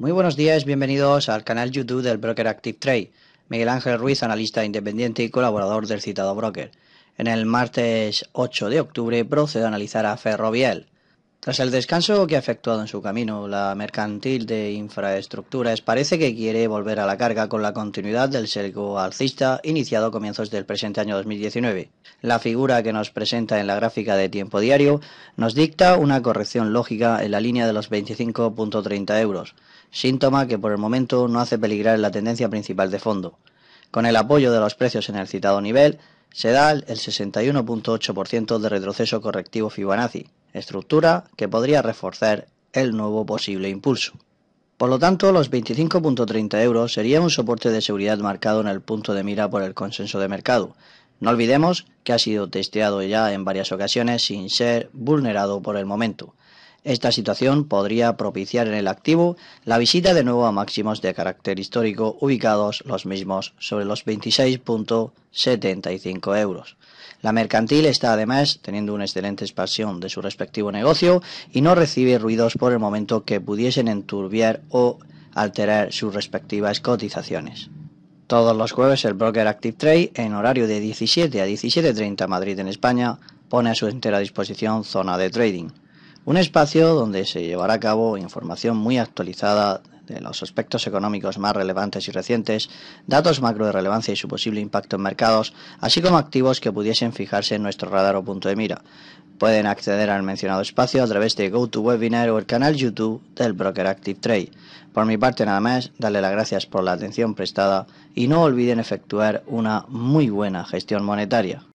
Muy buenos días, bienvenidos al canal YouTube del broker Active Trade. Miguel Ángel Ruiz, analista independiente y colaborador del citado broker. En el martes 8 de octubre procedo a analizar a Ferroviel. Tras el descanso que ha efectuado en su camino, la mercantil de infraestructuras parece que quiere volver a la carga con la continuidad del cerco alcista iniciado a comienzos del presente año 2019. La figura que nos presenta en la gráfica de tiempo diario nos dicta una corrección lógica en la línea de los 25.30 euros, síntoma que por el momento no hace peligrar la tendencia principal de fondo. Con el apoyo de los precios en el citado nivel, se da el 61.8% de retroceso correctivo Fibonacci, estructura que podría reforzar el nuevo posible impulso. Por lo tanto, los 25.30 euros serían un soporte de seguridad marcado en el punto de mira por el consenso de mercado. No olvidemos que ha sido testeado ya en varias ocasiones sin ser vulnerado por el momento. Esta situación podría propiciar en el activo la visita de nuevo a máximos de carácter histórico ubicados los mismos sobre los 26.75 euros. La mercantil está además teniendo una excelente expansión de su respectivo negocio y no recibe ruidos por el momento que pudiesen enturbiar o alterar sus respectivas cotizaciones. Todos los jueves el broker Active Trade en horario de 17 a 17.30 Madrid en España pone a su entera disposición zona de trading un espacio donde se llevará a cabo información muy actualizada de los aspectos económicos más relevantes y recientes, datos macro de relevancia y su posible impacto en mercados, así como activos que pudiesen fijarse en nuestro radar o punto de mira. Pueden acceder al mencionado espacio a través de GoToWebinar o el canal YouTube del broker Active Trade. Por mi parte nada más, darle las gracias por la atención prestada y no olviden efectuar una muy buena gestión monetaria.